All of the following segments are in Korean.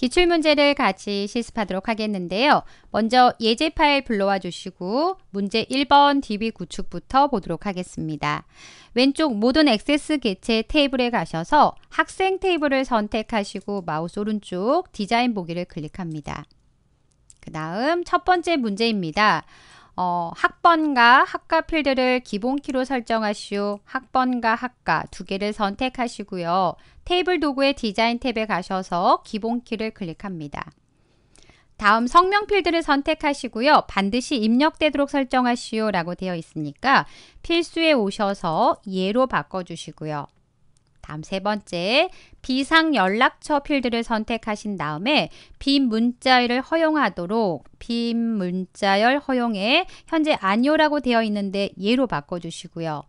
기출문제를 같이 실습하도록 하겠는데요. 먼저 예제 파일 불러와 주시고 문제 1번 DB 구축부터 보도록 하겠습니다. 왼쪽 모든 액세스 개체 테이블에 가셔서 학생 테이블을 선택하시고 마우스 오른쪽 디자인 보기를 클릭합니다. 그 다음 첫 번째 문제입니다. 어, 학번과 학과 필드를 기본키로 설정하시오. 학번과 학과 두 개를 선택하시고요. 테이블 도구의 디자인 탭에 가셔서 기본키를 클릭합니다. 다음 성명 필드를 선택하시고요. 반드시 입력되도록 설정하시오 라고 되어 있으니까 필수에 오셔서 예로 바꿔주시고요. 다음 세 번째, 비상 연락처 필드를 선택하신 다음에 빈 문자열을 허용하도록 빈 문자열 허용에 현재 아니오라고 되어 있는데 예로 바꿔주시고요.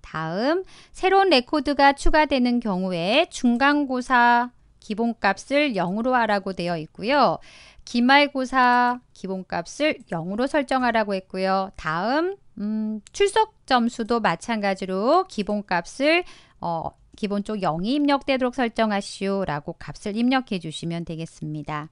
다음, 새로운 레코드가 추가되는 경우에 중간고사 기본값을 0으로 하라고 되어 있고요. 기말고사 기본값을 0으로 설정하라고 했고요. 다음, 음, 출석 점수도 마찬가지로 기본값을 어, 기본 쪽 0이 입력되도록 설정하시오라고 값을 입력해 주시면 되겠습니다.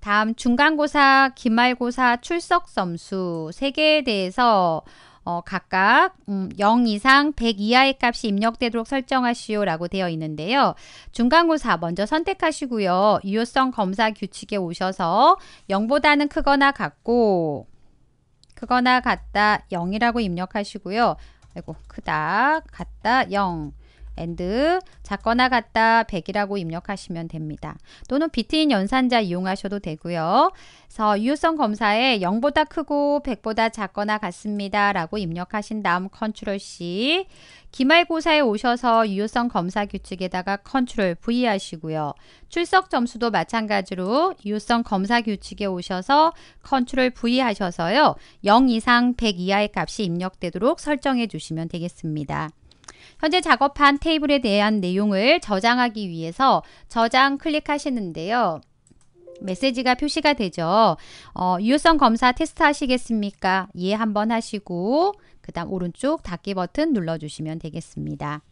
다음 중간고사, 기말고사, 출석 점수 3개에 대해서 어, 각각 음, 0 이상 100 이하의 값이 입력되도록 설정하시오 라고 되어 있는데요. 중간고사 먼저 선택하시고요. 유효성 검사 규칙에 오셔서 0보다는 크거나 같고 크거나 같다 0이라고 입력하시고요. 아이고 크다 같다 0 and 작거나 같다 100이라고 입력하시면 됩니다. 또는 비트인 연산자 이용하셔도 되고요. 그래서 유효성 검사에 0보다 크고 100보다 작거나 같습니다. 라고 입력하신 다음 컨트롤 C 기말고사에 오셔서 유효성 검사 규칙에다가 컨트롤 V 하시고요. 출석 점수도 마찬가지로 유효성 검사 규칙에 오셔서 컨트롤 V 하셔서요. 0 이상 100 이하의 값이 입력되도록 설정해 주시면 되겠습니다. 현재 작업한 테이블에 대한 내용을 저장하기 위해서 저장 클릭하시는데요. 메시지가 표시가 되죠. 어, 유효성 검사 테스트 하시겠습니까? 예 한번 하시고 그 다음 오른쪽 닫기 버튼 눌러주시면 되겠습니다.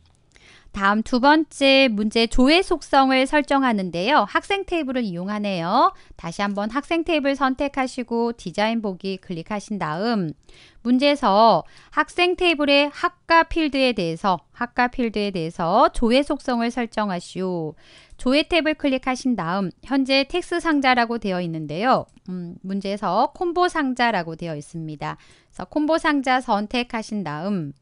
다음 두 번째 문제 조회 속성을 설정하는데요. 학생 테이블을 이용하네요. 다시 한번 학생 테이블 선택하시고 디자인 보기 클릭하신 다음 문제에서 학생 테이블의 학과 필드에 대해서 학과 필드에 대해서 조회 속성을 설정하시오. 조회 탭을 클릭하신 다음 현재 텍스 상자라고 되어 있는데요. 음, 문제에서 콤보 상자라고 되어 있습니다. 그래서 콤보 상자 선택하신 다음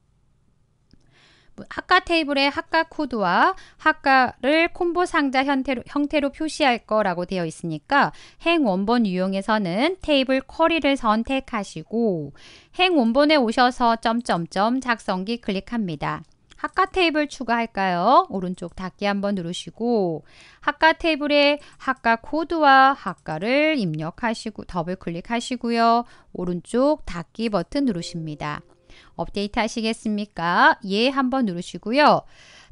학과 테이블에 학과 코드와 학과를 콤보 상자 형태로, 형태로 표시할 거라고 되어 있으니까 행 원본 유형에서는 테이블 쿼리를 선택하시고 행 원본에 오셔서 점점점 작성기 클릭합니다. 학과 테이블 추가할까요? 오른쪽 닫기 한번 누르시고 학과 테이블에 학과 코드와 학과를 입력하시고 더블 클릭하시고요. 오른쪽 닫기 버튼 누르십니다. 업데이트 하시겠습니까? 예 한번 누르시고요.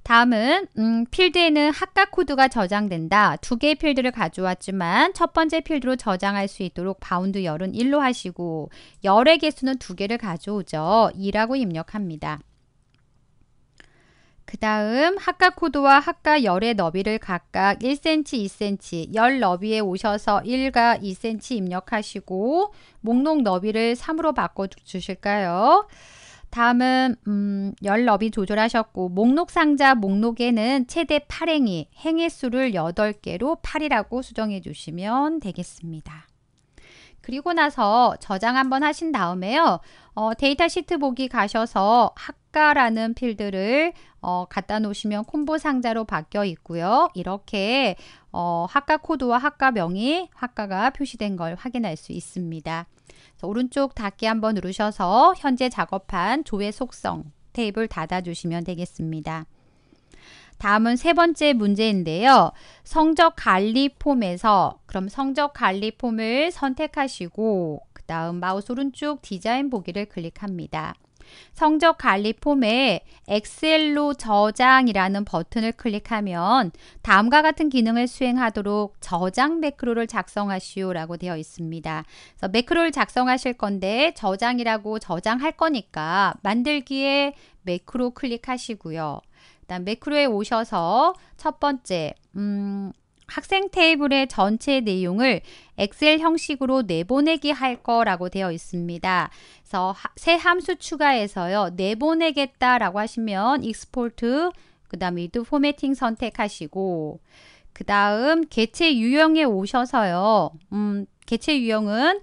다음은 음, 필드에는 학각 코드가 저장된다. 두 개의 필드를 가져왔지만 첫 번째 필드로 저장할 수 있도록 바운드 열은 1로 하시고 열의 개수는 두 개를 가져오죠. 2라고 입력합니다. 그 다음 학과 코드와 학과 열의 너비를 각각 1cm, 2cm, 열 너비에 오셔서 1과 2cm 입력하시고 목록 너비를 3으로 바꿔주실까요? 다음은 음, 열 너비 조절하셨고 목록 상자 목록에는 최대 8행이 행의 수를 8개로 8이라고 수정해 주시면 되겠습니다. 그리고 나서 저장 한번 하신 다음에요. 어, 데이터 시트 보기 가셔서 학과라는 필드를 어, 갖다 놓으시면 콤보 상자로 바뀌어 있고요. 이렇게 어, 학과 코드와 학과 명이 학과가 표시된 걸 확인할 수 있습니다. 오른쪽 닫기 한번 누르셔서 현재 작업한 조회 속성 테이블 닫아주시면 되겠습니다. 다음은 세 번째 문제인데요. 성적 관리 폼에서 그럼 성적 관리 폼을 선택하시고 그 다음 마우스 오른쪽 디자인 보기를 클릭합니다. 성적 관리 폼에 엑셀로 저장이라는 버튼을 클릭하면 다음과 같은 기능을 수행하도록 저장 매크로를 작성하시오라고 되어 있습니다. 그래서 매크로를 작성하실 건데 저장이라고 저장할 거니까 만들기에 매크로 클릭하시고요. 일단 매크로에 오셔서 첫 번째 음, 학생 테이블의 전체 내용을 엑셀 형식으로 내보내기 할 거라고 되어 있습니다. 그래서 새 함수 추가해서요. 내보내겠다라고 하시면 익스포트 그 다음에 이 포매팅 선택하시고 그 다음 개체 유형에 오셔서요. 음, 개체 유형은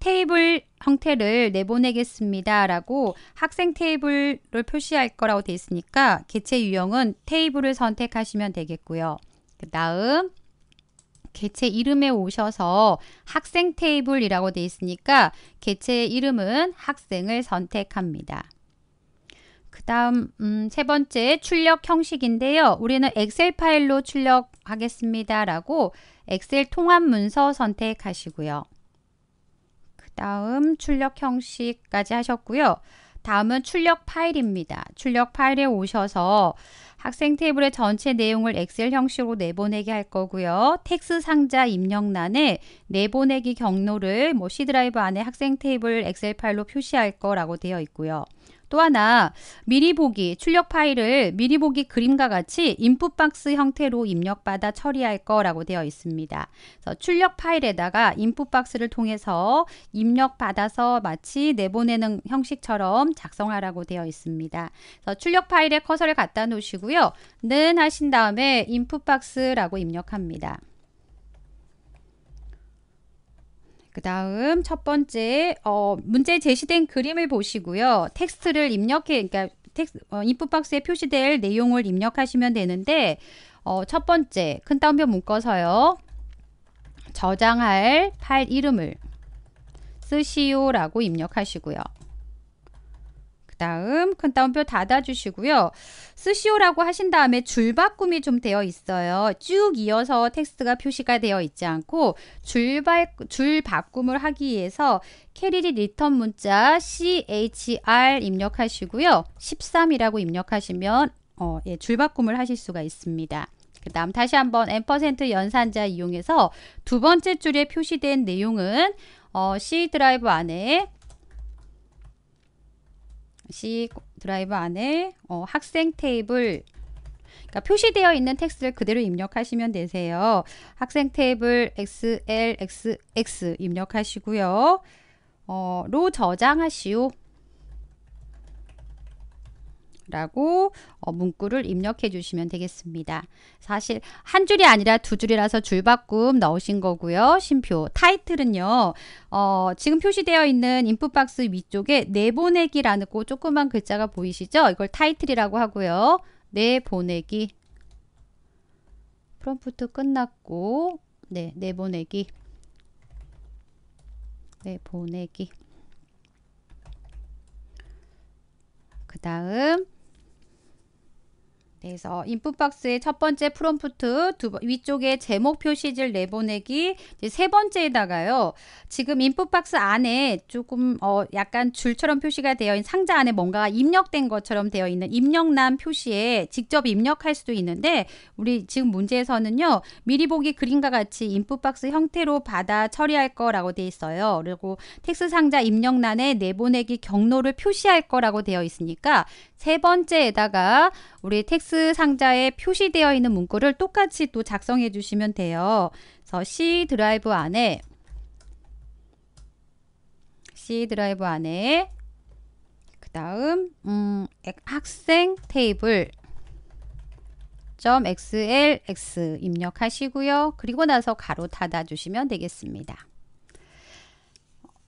테이블 형태를 내보내겠습니다. 라고 학생 테이블을 표시할 거라고 돼 있으니까 개체 유형은 테이블을 선택하시면 되겠고요. 그 다음 개체 이름에 오셔서 학생 테이블이라고 돼 있으니까 개체 이름은 학생을 선택합니다. 그 다음 음, 세 번째 출력 형식인데요. 우리는 엑셀 파일로 출력하겠습니다. 라고 엑셀 통합 문서 선택하시고요. 다음 출력 형식까지 하셨고요. 다음은 출력 파일입니다. 출력 파일에 오셔서 학생 테이블의 전체 내용을 엑셀 형식으로 내보내기 할 거고요. 텍스 상자 입력란에 내보내기 경로를 뭐 C 드라이브 안에 학생 테이블 엑셀 파일로 표시할 거라고 되어 있고요. 또 하나 미리 보기 출력 파일을 미리 보기 그림과 같이 인풋 박스 형태로 입력받아 처리할 거라고 되어 있습니다. 그래서 출력 파일에다가 인풋 박스를 통해서 입력 받아서 마치 내보내는 형식처럼 작성하라고 되어 있습니다. 그래서 출력 파일에 커서를 갖다 놓으시고요. 는 하신 다음에 인풋 박스라고 입력합니다. 그 다음 첫 번째 어, 문제 제시된 그림을 보시고요. 텍스트를 입력해 그러니까 텍스, 어, 인풋 박스에 표시될 내용을 입력하시면 되는데 어, 첫 번째 큰 따옴표 묶어서요. 저장할 파일 이름을 쓰시오라고 입력하시고요. 다음 큰 따옴표 닫아주시고요. 스시오라고 하신 다음에 줄바꿈이 좀 되어 있어요. 쭉 이어서 텍스트가 표시가 되어 있지 않고 줄바, 줄바꿈을 하기 위해서 캐리리 리턴 문자 CHR 입력하시고요. 13이라고 입력하시면 어, 예, 줄바꿈을 하실 수가 있습니다. 그 다음 다시 한번 n% 연산자 이용해서 두 번째 줄에 표시된 내용은 어, C 드라이브 안에 시 드라이브 안에 어, 학생 테이블 그러니까 표시되어 있는 텍스트를 그대로 입력하시면 되세요. 학생 테이블 XLXX 입력하시고요. 어, 로 저장하시오. 라고 어, 문구를 입력해 주시면 되겠습니다. 사실 한 줄이 아니라 두 줄이라서 줄바꿈 넣으신 거고요. 심표 타이틀은요. 어, 지금 표시되어 있는 인풋박스 위쪽에 내보내기라고 는 조그만 글자가 보이시죠? 이걸 타이틀이라고 하고요. 내보내기 프롬프트 끝났고 네 내보내기 내보내기 그 다음 그래서 인풋 박스의 첫 번째 프롬프트, 두 위쪽에 제목 표시질 내보내기, 세 번째에다가요. 지금 인풋 박스 안에 조금 어 약간 줄처럼 표시가 되어 있는 상자 안에 뭔가 입력된 것처럼 되어 있는 입력란 표시에 직접 입력할 수도 있는데 우리 지금 문제에서는요. 미리 보기 그림과 같이 인풋 박스 형태로 받아 처리할 거라고 되어 있어요. 그리고 텍스 상자 입력란에 내보내기 경로를 표시할 거라고 되어 있으니까 세 번째에다가 우리 텍스 박스 상자에 표시되어 있는 문구를 똑같이 또 작성해 주시면 돼요. 그래서 C 드라이브 안에 C 드라이브 안에 그 다음 음, 학생 테이블 .xlx 입력하시고요. 그리고 나서 가로 닫아 주시면 되겠습니다.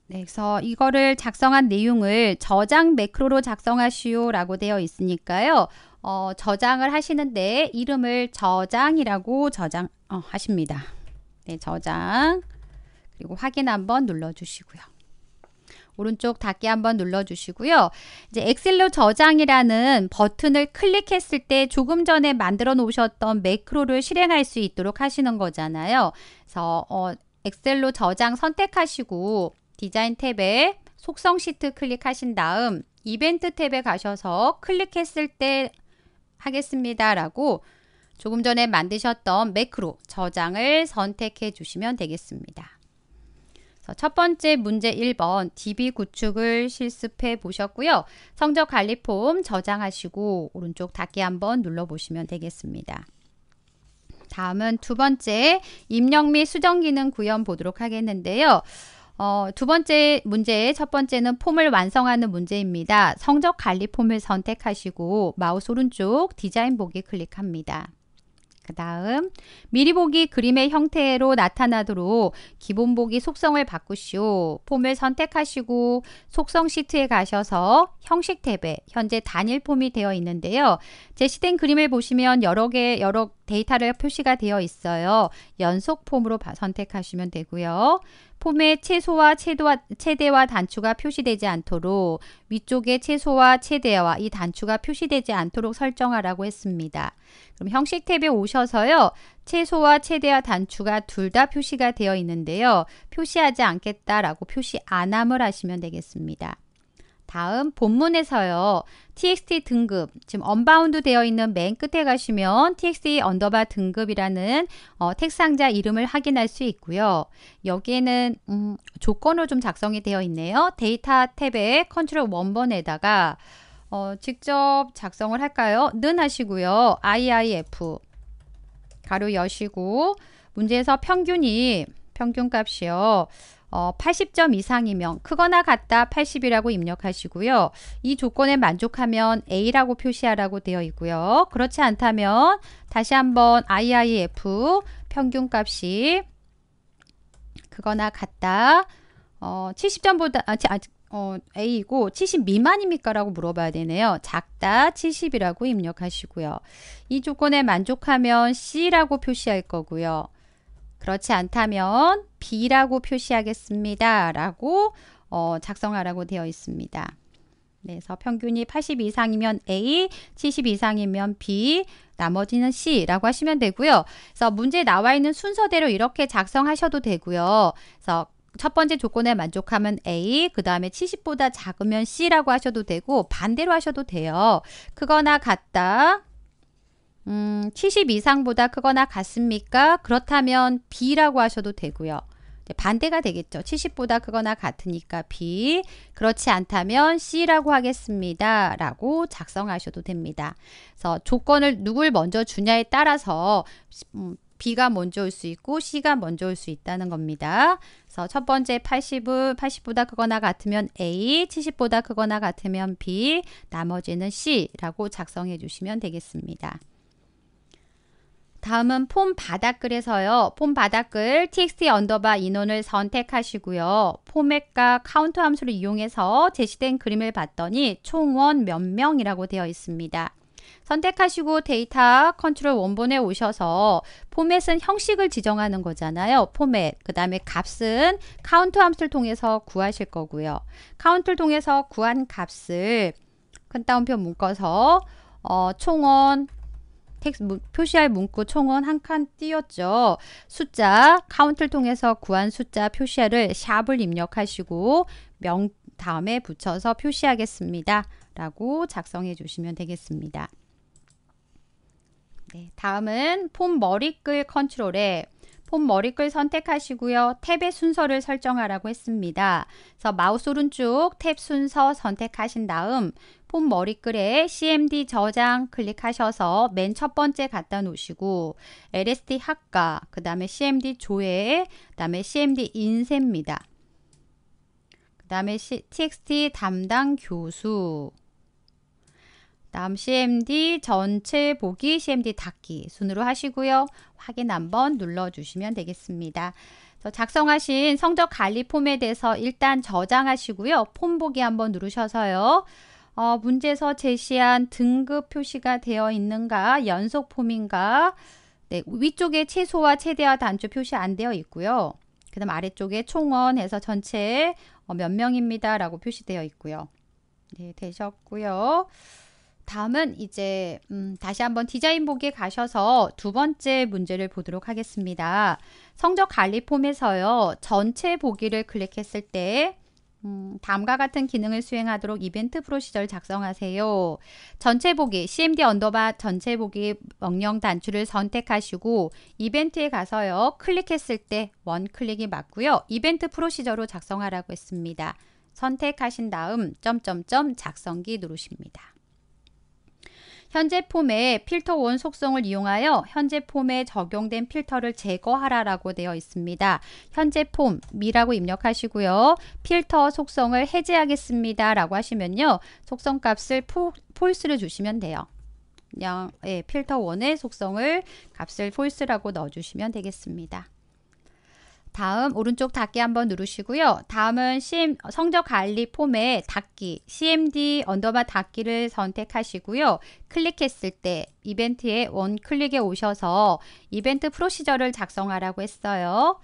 네, 그래서 이거를 작성한 내용을 저장 매크로로 작성하시오 라고 되어 있으니까요. 어, 저장을 하시는데 이름을 저장이라고 저장 어, 하십니다. 네, 저장 그리고 확인 한번 눌러주시고요. 오른쪽 닫기 한번 눌러주시고요. 이제 엑셀로 저장이라는 버튼을 클릭했을 때 조금 전에 만들어 놓으셨던 매크로를 실행할 수 있도록 하시는 거잖아요. 그래서 어, 엑셀로 저장 선택하시고 디자인 탭에 속성 시트 클릭하신 다음 이벤트 탭에 가셔서 클릭했을 때 하겠습니다. 라고 조금 전에 만드셨던 매크로 저장을 선택해 주시면 되겠습니다. 첫 번째 문제 1번 DB 구축을 실습해 보셨고요. 성적 관리 폼 저장하시고 오른쪽 닫기 한번 눌러보시면 되겠습니다. 다음은 두 번째 입력 및 수정 기능 구현 보도록 하겠는데요. 어, 두 번째 문제, 첫 번째는 폼을 완성하는 문제입니다. 성적 관리 폼을 선택하시고 마우스 오른쪽 디자인 보기 클릭합니다. 그 다음 미리 보기 그림의 형태로 나타나도록 기본 보기 속성을 바꾸시오. 폼을 선택하시고 속성 시트에 가셔서 형식 탭에 현재 단일 폼이 되어 있는데요. 제시된 그림을 보시면 여러 개 여러 데이터를 표시가 되어 있어요. 연속 폼으로 선택하시면 되고요. 폼의 최소와 최도와, 최대와 단추가 표시되지 않도록 위쪽에 최소와 최대와 이 단추가 표시되지 않도록 설정하라고 했습니다. 그럼 형식 탭에 오셔서요. 최소와 최대와 단추가 둘 다 표시가 되어 있는데요. 표시하지 않겠다라고 표시 안 함을 하시면 되겠습니다. 다음 본문에서요. txt 등급, 지금 언바운드 되어 있는 맨 끝에 가시면 txt 언더바 등급이라는 어, 택 상자 이름을 확인할 수 있고요. 여기에는 음, 조건으로 좀 작성이 되어 있네요. 데이터 탭에 컨트롤 원번에다가 어, 직접 작성을 할까요? 는 하시고요. IIF 가로 여시고 문제에서 평균이 평균값이요. 어, 80점 이상이면 크거나 같다 80이라고 입력하시고요. 이 조건에 만족하면 A라고 표시하라고 되어 있고요. 그렇지 않다면 다시 한번 IIF 평균값이 그거나 같다 어, 70점보다 아, 아, 어, A이고 70 미만입니까? 라고 물어봐야 되네요. 작다 70이라고 입력하시고요. 이 조건에 만족하면 C라고 표시할 거고요. 그렇지 않다면 B라고 표시하겠습니다. 라고 어, 작성하라고 되어 있습니다. 그래서 평균이 80 이상이면 A, 70 이상이면 B, 나머지는 C라고 하시면 되고요. 그래서 문제에 나와 있는 순서대로 이렇게 작성하셔도 되고요. 그래서 첫 번째 조건에 만족하면 A, 그 다음에 70보다 작으면 C라고 하셔도 되고 반대로 하셔도 돼요. 크거나 같다, 음, 70 이상보다 크거나 같습니까? 그렇다면 B라고 하셔도 되고요. 반대가 되겠죠. 70보다 크거나 같으니까 B. 그렇지 않다면 C라고 하겠습니다. 라고 작성하셔도 됩니다. 그래서 조건을 누굴 먼저 주냐에 따라서 음, B가 먼저 올 수 있고 C가 먼저 올 수 있다는 겁니다. 그래서 첫 번째 80은 80보다 크거나 같으면 A, 70보다 크거나 같으면 B, 나머지는 C라고 작성해 주시면 되겠습니다. 다음은 폼 바닥글에서요. 폼 바닥글 txt 언더바 인원을 선택하시고요. 포맷과 카운트 함수를 이용해서 제시된 그림을 봤더니 총원 몇 명이라고 되어 있습니다. 선택하시고 데이터 컨트롤 원본에 오셔서 포맷은 형식을 지정하는 거잖아요. 포맷. 그 다음에 값은 카운트 함수를 통해서 구하실 거고요. 카운트를 통해서 구한 값을 큰 따옴표 묶어서 어, 총원 텍스 표시할 문구 총은 한칸 띄었죠. 숫자 카운트를 통해서 구한 숫자 표시를 샵을 입력하시고 명 다음에 붙여서 표시하겠습니다. 라고 작성해 주시면 되겠습니다. 네, 다음은 폼 머리글 컨트롤에 폼 머리글 선택하시고요. 탭의 순서를 설정하라고 했습니다. 그래서 마우스 오른쪽 탭 순서 선택하신 다음 폼 머리글에 CMD 저장 클릭하셔서 맨 첫 번째 갖다 놓으시고 LSD 학과, 그 다음에 CMD 조회, 그 다음에 CMD 인쇄입니다. 그 다음에 TXT 담당 교수, 다음 CMD 전체 보기, CMD 닫기 순으로 하시고요. 확인 한번 눌러주시면 되겠습니다. 작성하신 성적 관리 폼에 대해서 일단 저장하시고요. 폼 보기 한번 누르셔서요. 어, 문제에서 제시한 등급 표시가 되어 있는가 연속 폼인가 네, 위쪽에 최소와 최대와 단축 표시 안 되어 있고요. 그 다음 아래쪽에 총원해서 전체 어, 몇 명입니다 라고 표시되어 있고요. 네, 되셨고요. 다음은 이제 음, 다시 한번 디자인 보기에 가셔서 두 번째 문제를 보도록 하겠습니다. 성적 관리 폼에서요. 전체 보기를 클릭했을 때 음, 다음과 같은 기능을 수행하도록 이벤트 프로시저를 작성하세요. 전체 보기, cmd 언더바 전체 보기 명령 단추를 선택하시고 이벤트에 가서요. 클릭했을 때 원클릭이 맞고요. 이벤트 프로시저로 작성하라고 했습니다. 선택하신 다음 점점점 작성기 누르십니다. 현재 폼에 필터 원 속성을 이용하여 현재 폼에 적용된 필터를 제거하라라고 되어 있습니다. 현재 폼 미라고 입력하시고요. 필터 속성을 해제하겠습니다. 라고 하시면요. 속성 값을 폴스를 주시면 돼요. 그냥 예, 필터 원의 속성을 값을 폴스라고 넣어주시면 되겠습니다. 다음 오른쪽 닫기 한번 누르시고요. 다음은 CM, 성적 관리 폼에 닫기, CMD 언더바 닫기를 선택하시고요. 클릭했을 때 이벤트에 원클릭에 오셔서 이벤트 프로시저를 작성하라고 했어요.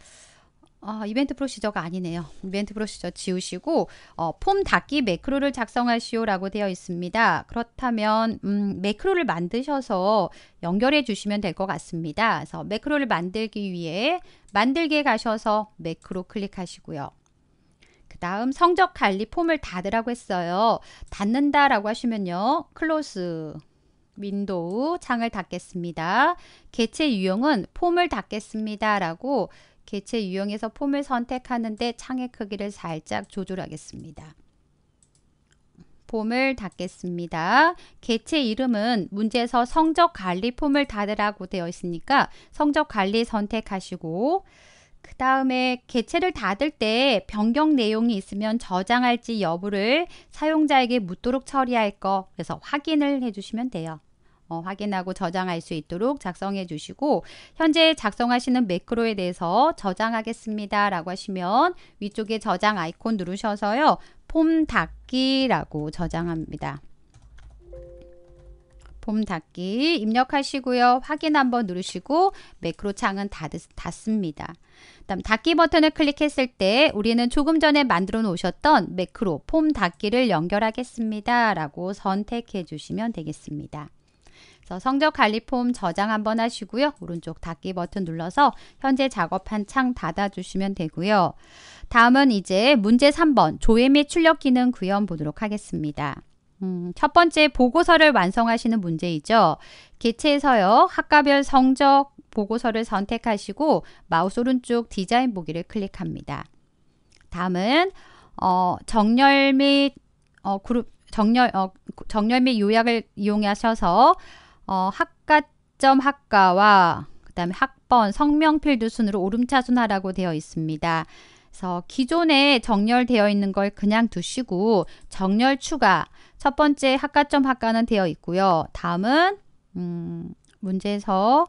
아, 이벤트 프로시저가 아니네요. 이벤트 프로시저 지우시고 어, 폼 닫기 매크로를 작성하시오라고 되어 있습니다. 그렇다면 음, 매크로를 만드셔서 연결해 주시면 될 것 같습니다. 그래서 매크로를 만들기 위해 만들기에 가셔서 매크로 클릭하시고요. 그 다음 성적 관리 폼을 닫으라고 했어요. 닫는다 라고 하시면요. 클로스 윈도우 창을 닫겠습니다. 개체 유형은 폼을 닫겠습니다. 라고 개체 유형에서 폼을 선택하는데 창의 크기를 살짝 조절하겠습니다. 폼을 닫겠습니다. 개체 이름은 문제에서 성적 관리 폼을 닫으라고 되어 있으니까 성적 관리 선택하시고 그 다음에 개체를 닫을 때 변경 내용이 있으면 저장할지 여부를 사용자에게 묻도록 처리할 거 그래서 확인을 해주시면 돼요. 어, 확인하고 저장할 수 있도록 작성해 주시고 현재 작성하시는 매크로에 대해서 저장하겠습니다 라고 하시면 위쪽에 저장 아이콘 누르셔서요 폼 닫기라고 저장합니다 폼 닫기 입력하시고요 확인 한번 누르시고 매크로 창은 닫, 닫습니다 다음 닫기 버튼을 클릭했을 때 우리는 조금 전에 만들어 놓으셨던 매크로 폼 닫기를 연결하겠습니다 라고 선택해 주시면 되겠습니다 성적 관리 폼 저장 한번 하시고요. 오른쪽 닫기 버튼 눌러서 현재 작업한 창 닫아주시면 되고요. 다음은 이제 문제 3번 조회 및 출력 기능 구현 보도록 하겠습니다. 음, 첫 번째 보고서를 완성하시는 문제이죠. 개체에서요. 학과별 성적 보고서를 선택하시고 마우스 오른쪽 디자인 보기를 클릭합니다. 다음은 어, 정렬 및 어, 그룹 정렬 어, 정렬 및 요약을 이용하셔서 어, 학과점학과와그 다음에 학번, 성명 필드 순으로 오름차순하라고 되어 있습니다. 그래서 기존에 정렬되어 있는 걸 그냥 두시고 정렬 추가 첫 번째 학과점학과는 되어 있고요. 다음은 음, 문제에서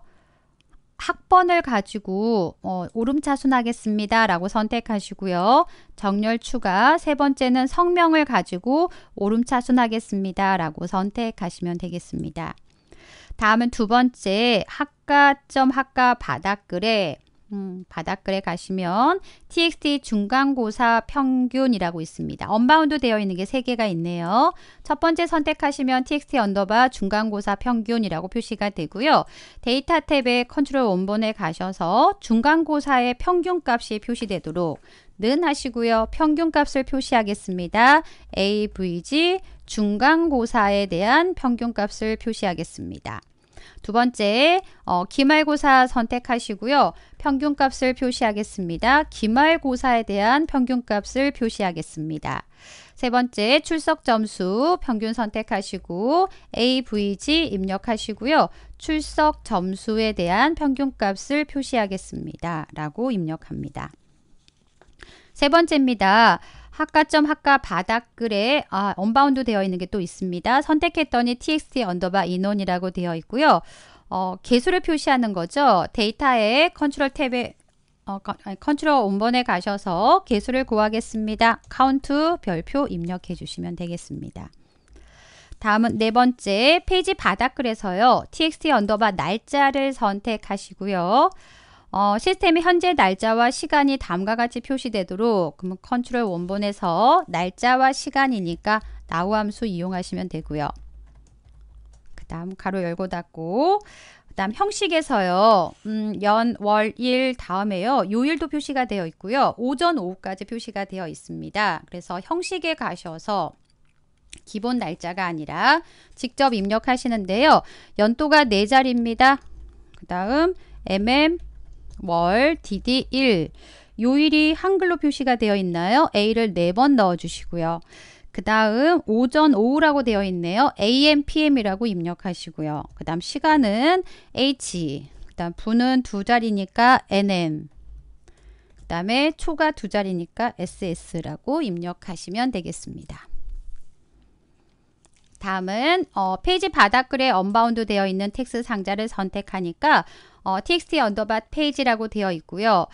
학번을 가지고 어, 오름차순하겠습니다. 라고 선택하시고요. 정렬 추가 세 번째는 성명을 가지고 오름차순하겠습니다. 라고 선택하시면 되겠습니다. 다음은 두 번째 학과점 학과 바닥글에 음, 바닥글에 가시면 txt 중간고사 평균이라고 있습니다. 언바운드 되어 있는 게 세개가 있네요. 첫 번째 선택하시면 txt 언더바 중간고사 평균이라고 표시가 되고요. 데이터 탭에 컨트롤 원본에 가셔서 중간고사의 평균값이 표시되도록 는 하시고요. 평균값을 표시하겠습니다. AVG 중간고사에 대한 평균값을 표시하겠습니다. 두 번째, 어, 기말고사 선택하시고요. 평균값을 표시하겠습니다. 기말고사에 대한 평균값을 표시하겠습니다. 세 번째 출석 점수 평균 선택하시고 AVG 입력하시고요. 출석 점수에 대한 평균값을 표시하겠습니다. 라고 입력합니다. 세 번째입니다. 학과점 학과 바닥글에 아, 언바운드 되어 있는 게 또 있습니다. 선택했더니 txt 언더바 인원이라고 되어 있고요. 어, 개수를 표시하는 거죠. 데이터에 컨트롤 탭에 어, 컨트롤 원본에 가셔서 개수를 구하겠습니다. 카운트 별표 입력해 주시면 되겠습니다. 다음은 네 번째 페이지 바닥글에서요. txt 언더바 날짜를 선택하시고요. 어, 시스템이 현재 날짜와 시간이 다음과 같이 표시되도록 그러 컨트롤 원본에서 날짜와 시간이니까 나우 함수 이용하시면 되고요. 그 다음 가로 열고 닫고 그 다음 형식에서요. 음, 연, 월, 일 다음에요. 요일도 표시가 되어 있고요. 오전, 오후까지 표시가 되어 있습니다. 그래서 형식에 가셔서 기본 날짜가 아니라 직접 입력하시는데요. 연도가 네자리입니다그 다음 mm 월, DD 1. 요일이 한글로 표시가 되어 있나요? A를 네 번 넣어주시고요. 그 다음 오전 오후라고 되어 있네요. AM, PM이라고 입력하시고요. 그 다음 시간은 H, 그 다음 분은 두 자리니까 NM, 그 다음에 초가 두 자리니까 SS라고 입력하시면 되겠습니다. 다음은 어, 페이지 바닥글에 언바운드 되어 있는 텍스트 상자를 선택하니까 어, txt 언더바 페이지라고 되어 있고요.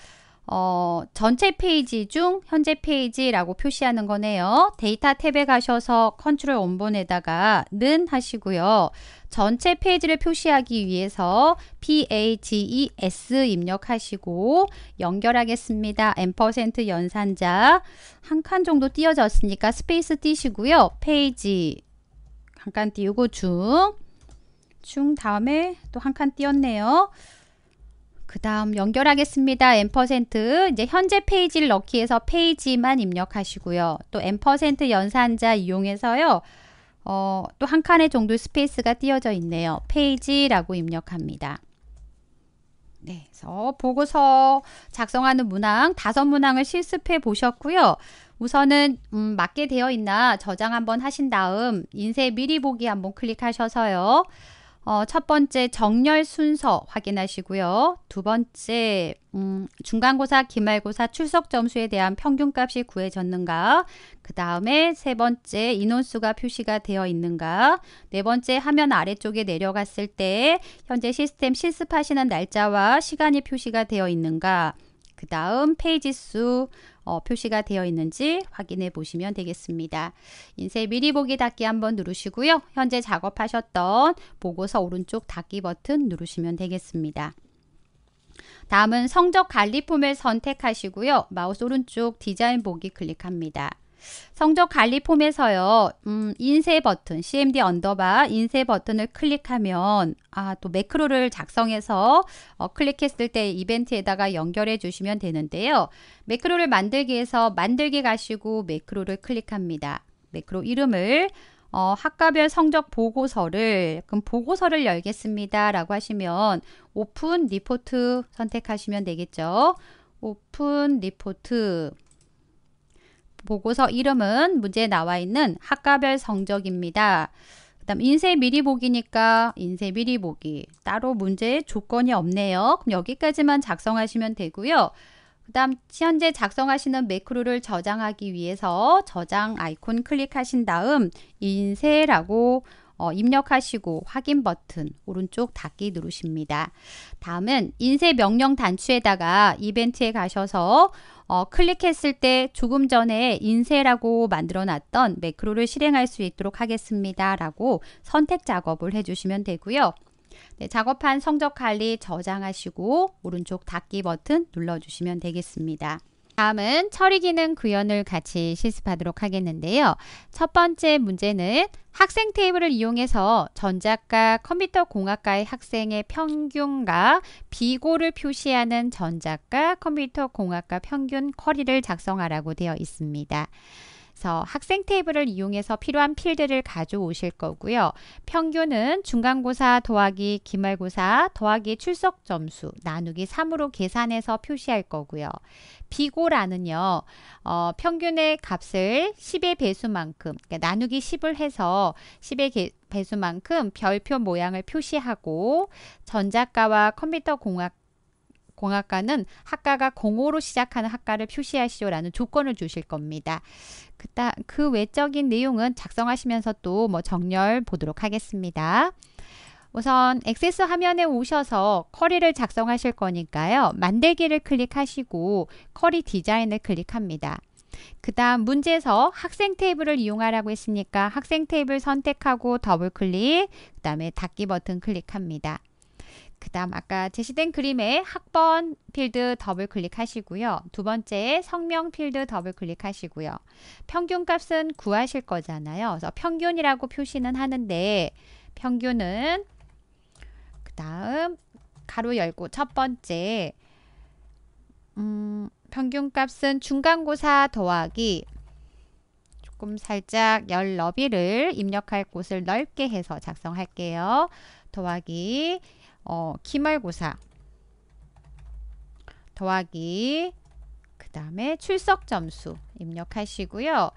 어, 전체 페이지 중 현재 페이지라고 표시하는 거네요. 데이터 탭에 가셔서 컨트롤 원본에다가 는 하시고요. 전체 페이지를 표시하기 위해서 PAGES 입력하시고 연결하겠습니다. m% 퍼 연산자 한 칸 정도 띄어졌으니까 스페이스 띄시고요. 페이지 잠깐 띄우고 중 중충 다음에 또 한 칸 띄었네요. 그 다음 연결하겠습니다. 엠퍼센트 이제 현재 페이지를 넣기에서 페이지만 입력하시고요. 또 엠퍼센트 연산자 이용해서요. 어, 또 한 칸의 정도 스페이스가 띄어져 있네요. 페이지라고 입력합니다. 네, 그래서 보고서 작성하는 문항 다섯 문항을 실습해 보셨고요. 우선은 음, 맞게 되어 있나 저장 한번 하신 다음 인쇄 미리 보기 한번 클릭하셔서요. 어, 첫 번째 정렬 순서 확인하시고요. 두 번째 음, 중간고사, 기말고사 출석 점수에 대한 평균값이 구해졌는가? 그 다음에 세 번째 인원수가 표시가 되어 있는가? 네 번째 화면 아래쪽에 내려갔을 때 현재 시스템 실습하시는 날짜와 시간이 표시가 되어 있는가? 그 다음 페이지 수, 어, 표시가 되어 있는지 확인해 보시면 되겠습니다. 인쇄 미리 보기 닫기 한번 누르시고요. 현재 작업하셨던 보고서 오른쪽 닫기 버튼 누르시면 되겠습니다. 다음은 성적 관리 폼을 선택하시고요. 마우스 오른쪽 디자인 보기 클릭합니다. 성적 관리 폼에서요. 음, 인쇄 버튼, CMD 언더바 인쇄 버튼을 클릭하면 아, 또 매크로를 작성해서 어, 클릭했을 때 이벤트에다가 연결해 주시면 되는데요. 매크로를 만들기에서 만들기 가시고 매크로를 클릭합니다. 매크로 이름을 어, 학과별 성적 보고서를 그럼 보고서를 열겠습니다 라고 하시면 오픈 리포트 선택하시면 되겠죠 오픈 리포트 보고서 이름은 문제에 나와 있는 학과별 성적입니다. 그 다음 인쇄 미리 보기니까 인쇄 미리 보기 따로 문제의 조건이 없네요. 그럼 여기까지만 작성하시면 되고요. 그 다음 현재 작성하시는 매크로를 저장하기 위해서 저장 아이콘 클릭하신 다음 인쇄라고 어, 입력하시고 확인 버튼 오른쪽 닫기 누르십니다. 다음은 인쇄 명령 단추에다가 이벤트에 가셔서 어, 클릭했을 때 조금 전에 인쇄라고 만들어 놨던 매크로를 실행할 수 있도록 하겠습니다. 라고 선택 작업을 해주시면 되고요. 네, 작업한 성적 관리 저장하시고 오른쪽 닫기 버튼 눌러주시면 되겠습니다. 다음은 처리 기능 구현을 같이 실습하도록 하겠는데요. 첫 번째 문제는 학생 테이블을 이용해서 전자과 컴퓨터 공학과의 학생의 평균과 비고를 표시하는 전자과 컴퓨터 공학과 평균 커리를 작성하라고 되어 있습니다. 그래서 학생 테이블을 이용해서 필요한 필드를 가져오실 거고요. 평균은 중간고사 더하기 기말고사 더하기 출석 점수 나누기 3으로 계산해서 표시할 거고요. 비고라는요. 어, 평균의 값을 10의 배수만큼 그러니까 나누기 10을 해서 10의 개, 배수만큼 별표 모양을 표시하고 전자과와 컴퓨터 공학 공학과는 학과가 공호로 시작하는 학과를 표시하시오라는 조건을 주실 겁니다. 그다, 그 외적인 내용은 작성하시면서 또뭐 정렬 보도록 하겠습니다. 우선 액세스 화면에 오셔서 커리를 작성하실 거니까요. 만들기를 클릭하시고 커리 디자인을 클릭합니다. 그 다음 문제에서 학생 테이블을 이용하라고 했으니까 학생 테이블 선택하고 더블클릭, 그 다음에 닫기 버튼 클릭합니다. 그 다음 아까 제시된 그림에 학번 필드 더블 클릭하시고요. 두 번째에 성명 필드 더블 클릭하시고요. 평균값은 구하실 거잖아요. 그래서 평균이라고 표시는 하는데 평균은 그 다음 가로 열고 첫 번째 음, 평균값은 중간고사 더하기 조금 살짝 열 너비를 입력할 곳을 넓게 해서 작성할게요. 더하기 어, 기말고사 더하기 그 다음에 출석 점수 입력하시고요.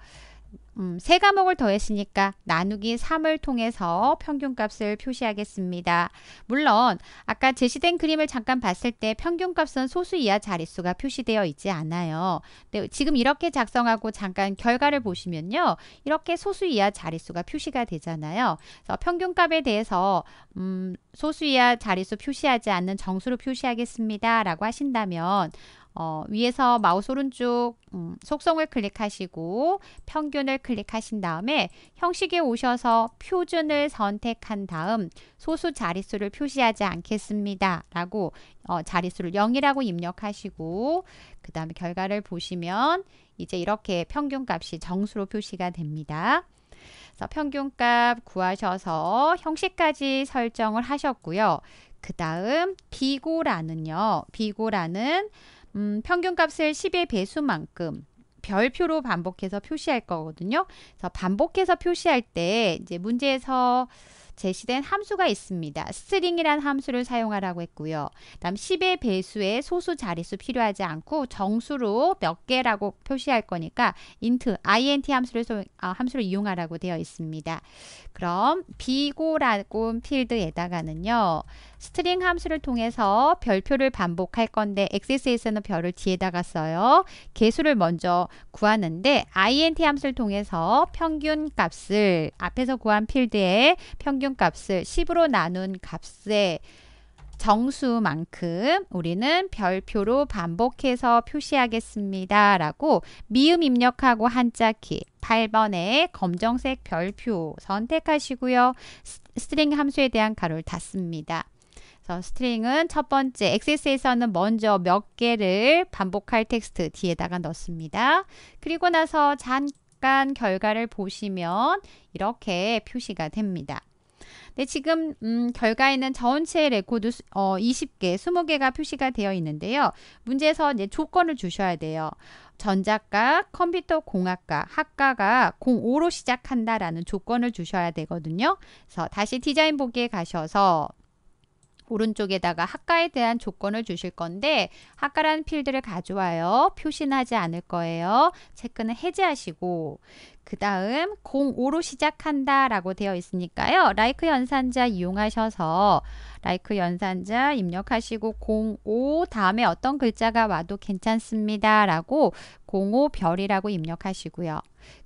음, 세 과목을 더했으니까 나누기 3을 통해서 평균값을 표시하겠습니다. 물론 아까 제시된 그림을 잠깐 봤을 때 평균값은 소수 이하 자릿수가 표시되어 있지 않아요. 근데 네, 지금 이렇게 작성하고 잠깐 결과를 보시면요. 이렇게 소수 이하 자릿수가 표시가 되잖아요. 그래서 평균값에 대해서 음, 소수 이하 자릿수 표시하지 않는 정수로 표시하겠습니다. 라고 하신다면 어, 위에서 마우스 오른쪽 음, 속성을 클릭하시고 평균을 클릭하신 다음에 형식에 오셔서 표준을 선택한 다음 소수 자릿수를 표시하지 않겠습니다. 라고 어, 자릿수를 0이라고 입력하시고 그 다음에 결과를 보시면 이제 이렇게 평균값이 정수로 표시가 됩니다. 그래서 평균값 구하셔서 형식까지 설정을 하셨고요. 그 다음 비고라는요. 비고라는 음, 평균값을 10의 배수만큼 별표로 반복해서 표시할 거거든요. 그래서 반복해서 표시할 때 이제 문제에서 제시된 함수가 있습니다. 스트링이란 함수를 사용하라고 했고요. 다음 10의 배수의 소수 자릿수 필요하지 않고 정수로 몇 개라고 표시할 거니까 int, int 함수를, 소, 아, 함수를 이용하라고 되어 있습니다. 그럼 비고라고 필드에다가는요. 스트링 함수를 통해서 별표를 반복할 건데 XS에서는 별을 뒤에다가 써요. 개수를 먼저 구하는데 int 함수를 통해서 평균 값을 앞에서 구한 필드에 평균 값을 10으로 나눈 값에 정수만큼 우리는 별표로 반복해서 표시하겠습니다. 라고 미음 입력하고 한자키 8번에 검정색 별표 선택하시고요. 스트링 함수에 대한 가로를 닫습니다. 그래서 스트링은 첫 번째 액세스에서는 먼저 몇 개를 반복할 텍스트 뒤에다가 넣습니다. 그리고 나서 잠깐 결과를 보시면 이렇게 표시가 됩니다. 네, 지금 음, 결과에는 전체 레코드 수, 어, 20개, 20개가 표시가 되어 있는데요. 문제에서 이제 조건을 주셔야 돼요. 전자과 컴퓨터 공학과 학과가 05로 시작한다라는 조건을 주셔야 되거든요. 그래서 다시 디자인 보기에 가셔서 오른쪽에다가 학과에 대한 조건을 주실 건데 학과라는 필드를 가져와요. 표시는 하지 않을 거예요. 체크는 해제하시고 그 다음 0 5로 시작한다 라고 되어 있으니까요. 라이크 연산자 이용하셔서 라이크 연산자 입력하시고 05 다음에 어떤 글자가 와도 괜찮습니다 라고 05 별이라고 입력하시고요.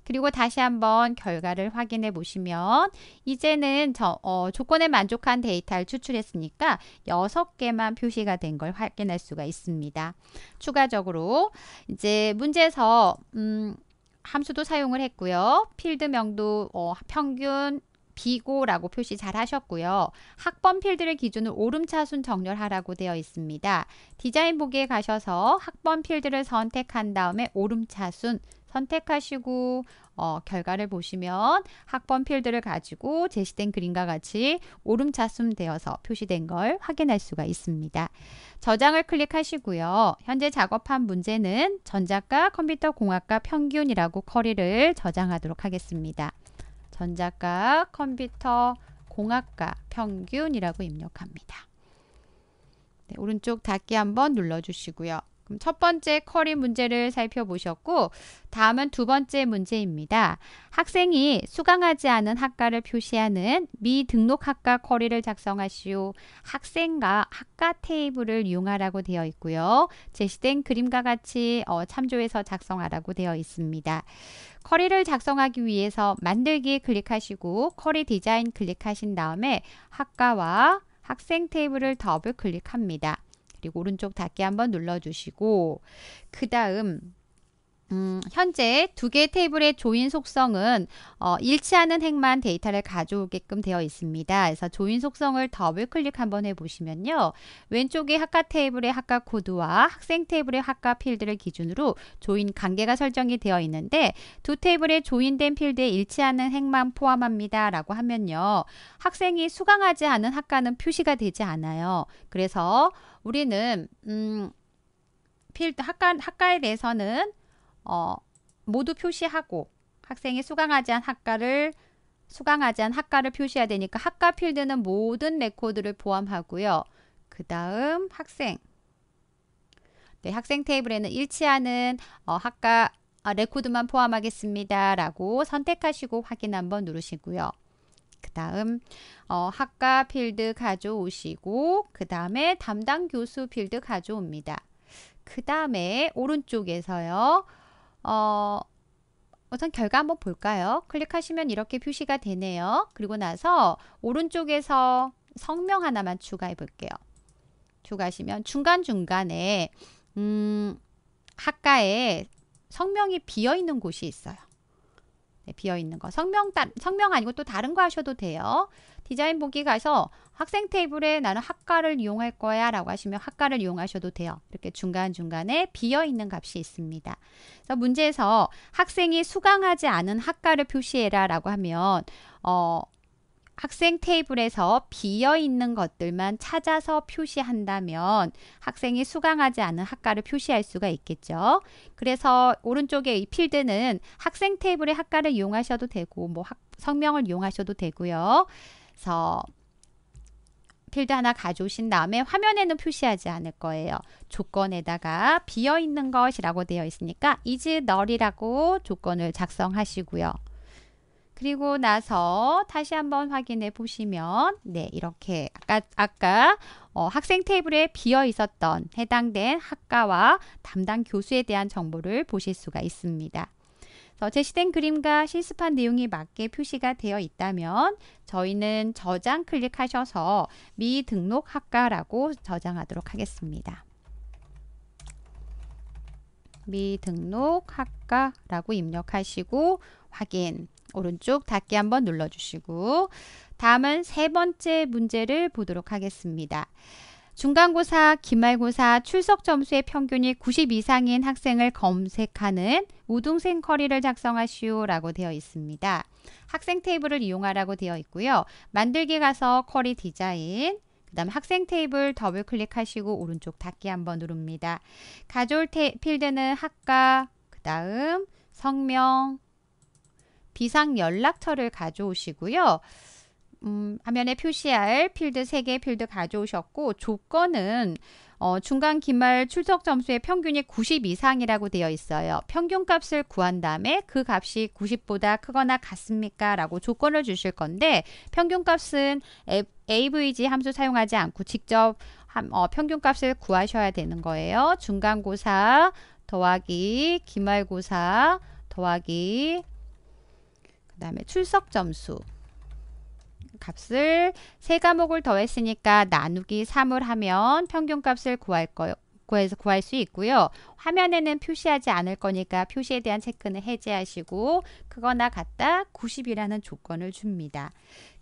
그리고 다시 한번 결과를 확인해 보시면 이제는 저, 어, 조건에 만족한 데이터를 추출했으니까 6개만 표시가 된 걸 확인할 수가 있습니다. 추가적으로 이제 문제에서 음, 함수도 사용을 했고요. 필드명도 어, 평균 비고라고 표시 잘 하셨고요. 학번 필드를 기준으로 오름차순 정렬하라고 되어 있습니다. 디자인 보기에 가셔서 학번 필드를 선택한 다음에 오름차순 선택하시고 어, 결과를 보시면 학번 필드를 가지고 제시된 그림과 같이 오름차순 되어서 표시된 걸 확인할 수가 있습니다. 저장을 클릭하시고요. 현재 작업한 문제는 전자과 컴퓨터 공학과 평균이라고 커리를 저장하도록 하겠습니다. 전자과 컴퓨터 공학과 평균이라고 입력합니다. 네, 오른쪽 닫기 한번 눌러주시고요. 그럼 첫 번째 커리 문제를 살펴보셨고 다음은 두 번째 문제입니다. 학생이 수강하지 않은 학과를 표시하는 미등록 학과 커리를 작성하시오. 학생과 학과 테이블을 이용하라고 되어 있고요. 제시된 그림과 같이 어, 참조해서 작성하라고 되어 있습니다. 커리를 작성하기 위해서 만들기 클릭하시고 커리 디자인 클릭하신 다음에 학과와 학생 테이블을 더블 클릭합니다. 그리고 오른쪽 닫기 한번 눌러주시고 그 다음 음, 현재 두개의 테이블의 조인 속성은 어, 일치하는 행만 데이터를 가져오게끔 되어 있습니다. 그래서 조인 속성을 더블 클릭 한번 해보시면요. 왼쪽에 학과 테이블의 학과 코드와 학생 테이블의 학과 필드를 기준으로 조인 관계가 설정이 되어 있는데 두 테이블의 조인된 필드에 일치하는 행만 포함합니다. 라고 하면요. 학생이 수강하지 않은 학과는 표시가 되지 않아요. 그래서 우리는 음, 필드 학과, 학과에 대해서는 어, 모두 표시하고 학생이 수강하지 않은 학과를 수강하지 않은 학과를 표시해야 되니까 학과 필드는 모든 레코드를 포함하고요. 그 다음 학생 네, 학생 테이블에는 일치하는 어, 학과 아, 레코드만 포함하겠습니다. 라고 선택하시고 확인 한번 누르시고요. 다음 어, 학과 필드 가져오시고 그 다음에 담당 교수 필드 가져옵니다. 그 다음에 오른쪽에서요. 어, 우선 결과 한번 볼까요? 클릭하시면 이렇게 표시가 되네요. 그리고 나서 오른쪽에서 성명 하나만 추가해 볼게요. 추가하시면 중간중간에 음, 학과에 성명이 비어 있는 곳이 있어요. 네, 비어있는 거. 성명, 따, 성명 아니고 또 다른 거 하셔도 돼요. 디자인 보기 가서 학생 테이블에 나는 학과를 이용할 거야 라고 하시면 학과를 이용하셔도 돼요. 이렇게 중간중간에 비어있는 값이 있습니다. 그래서 문제에서 학생이 수강하지 않은 학과를 표시해라 라고 하면 어, 학생 테이블에서 비어 있는 것들만 찾아서 표시한다면 학생이 수강하지 않은 학과를 표시할 수가 있겠죠. 그래서 오른쪽에 이 필드는 학생 테이블의 학과를 이용하셔도 되고 뭐 학, 성명을 이용하셔도 되고요. 그래서 필드 하나 가져오신 다음에 화면에는 표시하지 않을 거예요. 조건에다가 비어있는 것이라고 되어 있으니까 is n 이라고 조건을 작성하시고요. 그리고 나서 다시 한번 확인해 보시면 네 이렇게 아까 아까 어, 학생 테이블에 비어 있었던 해당된 학과와 담당 교수에 대한 정보를 보실 수가 있습니다. 그래서 제시된 그림과 실습한 내용이 맞게 표시가 되어 있다면 저희는 저장 클릭하셔서 미등록 학과라고 저장하도록 하겠습니다. 미등록 학과라고 입력하시고 확인 오른쪽 닫기 한번 눌러주시고 다음은 세 번째 문제를 보도록 하겠습니다. 중간고사, 기말고사, 출석 점수의 평균이 90 이상인 학생을 검색하는 우등생 커리를 작성하시오 라고 되어 있습니다. 학생 테이블을 이용하라고 되어 있고요. 만들기 가서 커리 디자인, 그 다음 학생 테이블 더블 클릭하시고 오른쪽 닫기 한번 누릅니다. 가져올 필드는 학과, 그 다음 성명, 비상 연락처를 가져오시고요. 음, 화면에 표시할 필드 3개 필드 가져오셨고 조건은 어, 중간 기말 출석 점수의 평균이 90 이상이라고 되어 있어요. 평균 값을 구한 다음에 그 값이 90보다 크거나 같습니까? 라고 조건을 주실 건데 평균 값은 AVG 함수 사용하지 않고 직접 함, 어, 평균 값을 구하셔야 되는 거예요. 중간고사 더하기 기말고사 더하기 그 다음에 출석 점수 값을 세 과목을 더했으니까 나누기 3을 하면 평균값을 구할 거예요. 구해서 구할 수 있고요. 화면에는 표시하지 않을 거니까 표시에 대한 체크는 해제하시고 그거나 같다 90이라는 조건을 줍니다.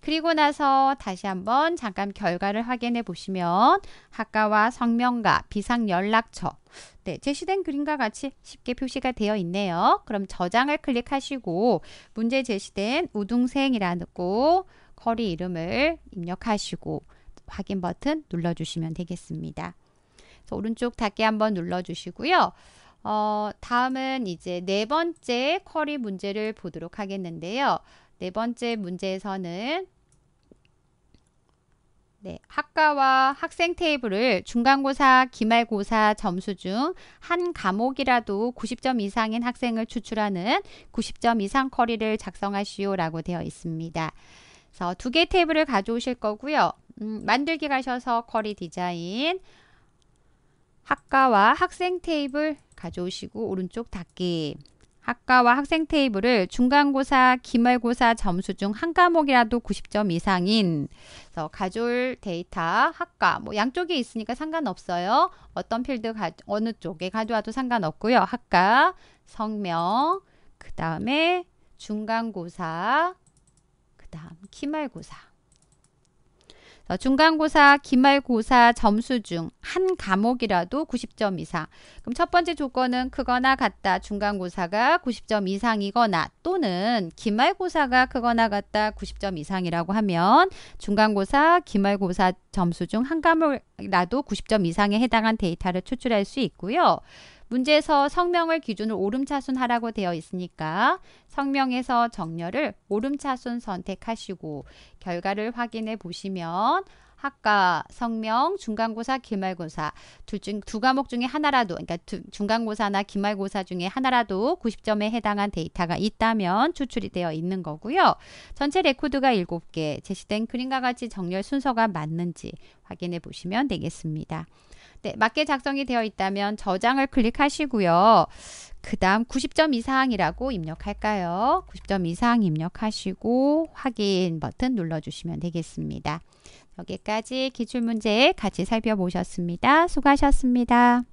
그리고 나서 다시 한번 잠깐 결과를 확인해 보시면 학과와 성명과 비상연락처 네, 제시된 그림과 같이 쉽게 표시가 되어 있네요. 그럼 저장을 클릭하시고 문제 제시된 우등생이라고 거리 이름을 입력하시고 확인 버튼 눌러주시면 되겠습니다. 오른쪽 닫기 한번 눌러주시고요. 어, 다음은 이제 네 번째 쿼리 문제를 보도록 하겠는데요. 네 번째 문제에서는 네, 학과와 학생 테이블을 중간고사, 기말고사 점수 중 한 과목이라도 90점 이상인 학생을 추출하는 90점 이상 쿼리를 작성하시오라고 되어 있습니다. 그래서 두 개 테이블을 가져오실 거고요. 음, 만들기 가셔서 쿼리 디자인, 학과와 학생 테이블 가져오시고 오른쪽 닫기 학과와 학생 테이블을 중간고사, 기말고사 점수 중 한 과목이라도 90점 이상인 가져올 데이터, 학과 뭐 양쪽에 있으니까 상관없어요. 어떤 필드 가, 어느 쪽에 가져와도 상관없고요. 학과, 성명, 그 다음에 중간고사, 그 다음 기말고사 어, 중간고사, 기말고사 점수 중 한 과목이라도 90점 이상. 그럼 첫 번째 조건은 크거나 같다. 중간고사가 90점 이상이거나 또는 기말고사가 크거나 같다. 90점 이상이라고 하면 중간고사, 기말고사 점수 중 한 과목이라도 90점 이상에 해당한 데이터를 추출할 수 있고요. 문제에서 성명을 기준으로 오름차순하라고 되어 있으니까 성명에서 정렬을 오름차순 선택하시고 결과를 확인해 보시면 학과 성명, 중간고사, 기말고사 둘 중 두 과목 중에 하나라도 그러니까 두, 중간고사나 기말고사 중에 하나라도 90점에 해당한 데이터가 있다면 추출이 되어 있는 거고요. 전체 레코드가 7개 제시된 그림과 같이 정렬 순서가 맞는지 확인해 보시면 되겠습니다. 네, 맞게 작성이 되어 있다면 저장을 클릭하시고요. 그 다음 90점 이상이라고 입력할까요? 90점 이상 입력하시고 확인 버튼 눌러주시면 되겠습니다. 여기까지 기출문제 같이 살펴보셨습니다. 수고하셨습니다.